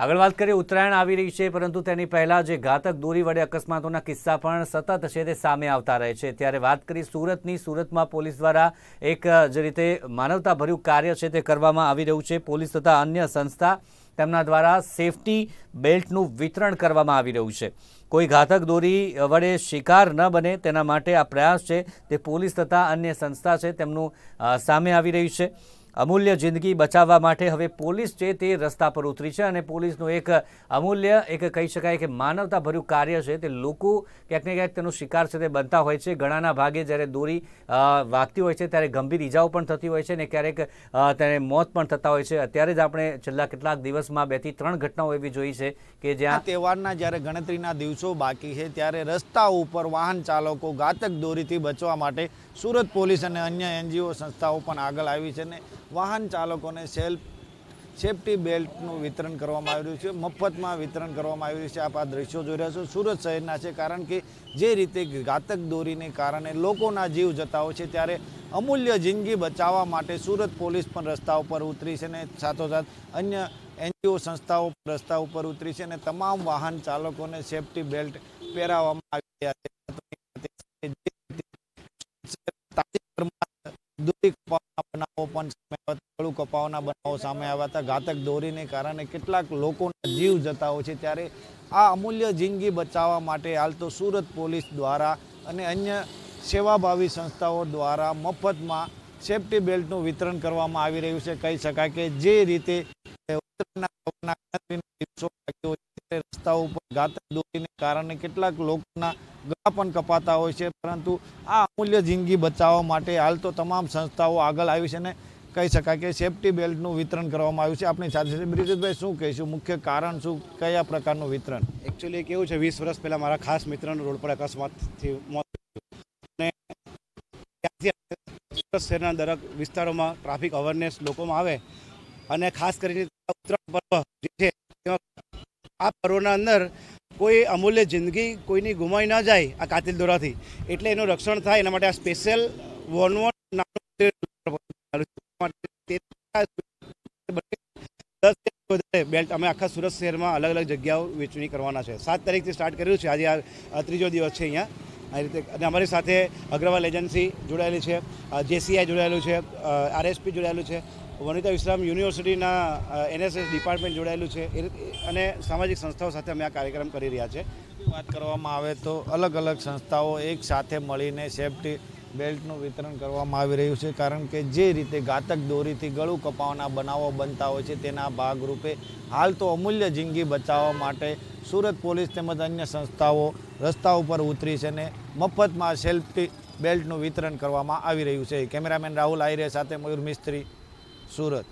આગળ વાત કરીએ ઉત્તરાયણ આવી રહી છે પરંતુ તેની પહેલાં જે ઘાતક દોરી વડે અકસ્માતોના કિસ્સા પણ સતત છે તે સામે આવતા રહે છે ત્યારે વાત કરી સુરતની સુરતમાં પોલીસ દ્વારા એક જે રીતે માનવતાભર્યું કાર્ય છે તે કરવામાં આવી રહ્યું છે પોલીસ તથા અન્ય સંસ્થા તેમના દ્વારા સેફટી બેલ્ટનું વિતરણ કરવામાં આવી રહ્યું છે કોઈ ઘાતક દોરી વડે શિકાર ન બને તેના માટે આ પ્રયાસ છે તે પોલીસ તથા અન્ય સંસ્થા છે તેમનું સામે આવી રહ્યું છે અમૂલ્ય જિંદગી બચાવવા માટે હવે પોલીસ છે તે રસ્તા પર ઉતરી છે અને પોલીસનું એક અમૂલ્ય એક કહી શકાય કે માનવતાભર્યું કાર્ય છે તે લોકો ક્યાંક ને ક્યાંક તેનો શિકાર છે તે બનતા હોય છે ઘણાના ભાગે જ્યારે દોરી વાગતી હોય છે ત્યારે ગંભીર ઈજાઓ પણ થતી હોય છે અને ક્યારેક તેને મોત પણ થતા હોય છે અત્યારે જ આપણે છેલ્લા કેટલાક દિવસમાં બેથી ત્રણ ઘટનાઓ એવી જોઈ છે કે જ્યાં તહેવારના જ્યારે ગણતરીના દિવસો બાકી છે ત્યારે રસ્તા ઉપર વાહન ચાલકો ઘાતક દોરીથી બચવા માટે સુરત પોલીસ અને અન્ય એનજીઓ સંસ્થાઓ પણ આગળ આવી છે ને વાહન ચાલકોને સેલ્ફ સેફટી બેલ્ટનું વિતરણ કરવામાં આવી રહ્યું છે મફતમાં વિતરણ કરવામાં આવી રહ્યું છે આપ આ દ્રશ્યો જોઈ રહ્યા છો સુરત શહેરના છે કારણ કે જે રીતે ઘાતક દોરીને કારણે લોકોના જીવ જતા હોય છે ત્યારે અમૂલ્ય જિંદગી બચાવવા માટે સુરત પોલીસ પણ રસ્તા ઉપર ઉતરી છે અને સાથોસાથ અન્ય એનજીઓ સંસ્થાઓ રસ્તા ઉપર ઉતરી છે અને તમામ વાહન ચાલકોને સેફટી બેલ્ટ પહેરાવવામાં આવી રહ્યા છે દોરી બનાવો પણ કપાવના બનાવો સામે આવ્યા હતા ઘાતક દોરીને કારણે કેટલાક લોકોના જીવ જતા હોય છે ત્યારે આ અમૂલ્ય જિંદગી બચાવવા માટે હાલ તો સુરત પોલીસ દ્વારા અને અન્ય સેવાભાવી સંસ્થાઓ દ્વારા મફતમાં સેફટી બેલ્ટનું વિતરણ કરવામાં આવી રહ્યું છે કહી શકાય કે જે રીતે રસ્તા ઉપર ઘાતક દોરીને કારણે કેટલાક લોકોના ગળા પણ કપાતા હોય છે પરંતુ આ અમૂલ્ય જિંદગી બચાવવા માટે હાલ તો તમામ સંસ્થાઓ આગળ આવી છે ને કહી શકાય કે સેફટી બેલ્ટનું વિતરણ કરવામાં આવ્યું છે આપણી સાથે છે બ્રિજેશભાઈ શું કહીશું મુખ્ય કારણ શું કયા પ્રકારનું વિતરણ એકચ્યુઅલી કેવું છે વીસ વર્ષ પહેલાં મારા ખાસ મિત્રનું રોડ પર અકસ્માતથી મોત અને ત્યાંથી શહેરના દરેક વિસ્તારોમાં ટ્રાફિક અવેરનેસ લોકોમાં આવે અને ખાસ કરીને ઉત્તરાયણ પર્વ જે છે આ પર્વના અંદર કોઈ અમૂલ્ય જિંદગી કોઈની ગુમાઈ ન જાય આ કાતિલ દોરાથી એટલે એનું રક્ષણ થાય એના માટે આ સ્પેશિયલ વોન વોન બેલ્ટ અમે આખા સુરત શહેરમાં અલગ અલગ જગ્યાઓ વેચણી કરવાના છે સાત તારીખથી સ્ટાર્ટ કર્યું છે આજે આ ત્રીજો દિવસ છે અહીંયા આ રીતે અને અમારી સાથે અગ્રવાલ એજન્સી જોડાયેલી છે જેસીઆઈ જોડાયેલું છે આરએસપી જોડાયેલું છે વનિતા વિશ્રામ યુનિવર્સિટીના એનએસએસ ડિપાર્ટમેન્ટ જોડાયેલું છે અને સામાજિક સંસ્થાઓ સાથે અમે આ કાર્યક્રમ કરી રહ્યા છે વાત કરવામાં આવે તો અલગ અલગ સંસ્થાઓ એક સાથે મળીને સેફટી બેલ્ટનું વિતરણ કરવામાં આવી રહ્યું છે કારણ કે જે રીતે ઘાતક દોરીથી ગળું કપાવાના બનાવો બનતા હોય છે તેના ભાગરૂપે હાલ તો અમૂલ્ય જિંદગી બચાવવા માટે સુરત પોલીસ તેમજ અન્ય સંસ્થાઓ રસ્તા ઉપર ઉતરી છે અને મફતમાં સેલ્ફી બેલ્ટનું વિતરણ કરવામાં આવી રહ્યું છે કેમેરામેન રાહુલ આયરે સાથે મયુર મિસ્ત્રી સુરત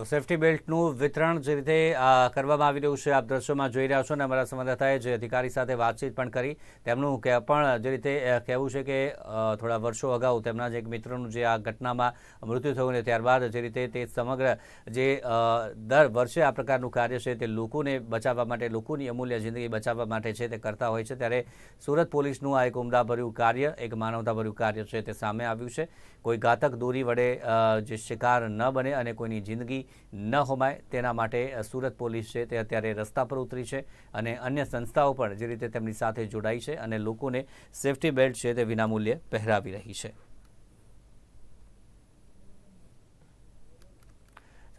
તો સેફટી બેલ્ટનું વિતરણ જે રીતે કરવામાં આવી રહ્યું છે આપ દ્રશ્યોમાં જોઈ રહ્યા છો અને અમારા સંવાદદાતાએ જે અધિકારી સાથે વાતચીત પણ કરી તેમનું કે પણ જે રીતે કહેવું છે કે થોડા વર્ષો અગાઉ તેમના જે એક મિત્રોનું જે આ ઘટનામાં મૃત્યુ થયું ને ત્યારબાદ જે રીતે તે સમગ્ર જે દર વર્ષે આ પ્રકારનું કાર્ય છે તે લોકોને બચાવવા માટે લોકોની અમૂલ્ય જિંદગી બચાવવા માટે છે તે કરતા હોય છે ત્યારે સુરત પોલીસનું આ એક ઉમદાભર્યું કાર્ય એક માનવતાભર્યું કાર્ય છે તે સામે આવ્યું છે કોઈ ઘાતક દોરી વડે જે શિકાર ન બને અને કોઈની જિંદગી ન હોમાય તેના માટે સુરત પોલીસ છે તે અત્યારે રસ્તા પર ઉતરી છે અને અન્ય સંસ્થાઓ પણ જે રીતે તેમની સાથે જોડાઈ છે અને લોકોને સેફટી બેલ્ટ છે તે વિનામૂલ્યે પહેરાવી રહી છે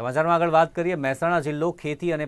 સમાચારમાં આગળ વાત કરીએ મહેસાણા જિલ્લો ખેતી અને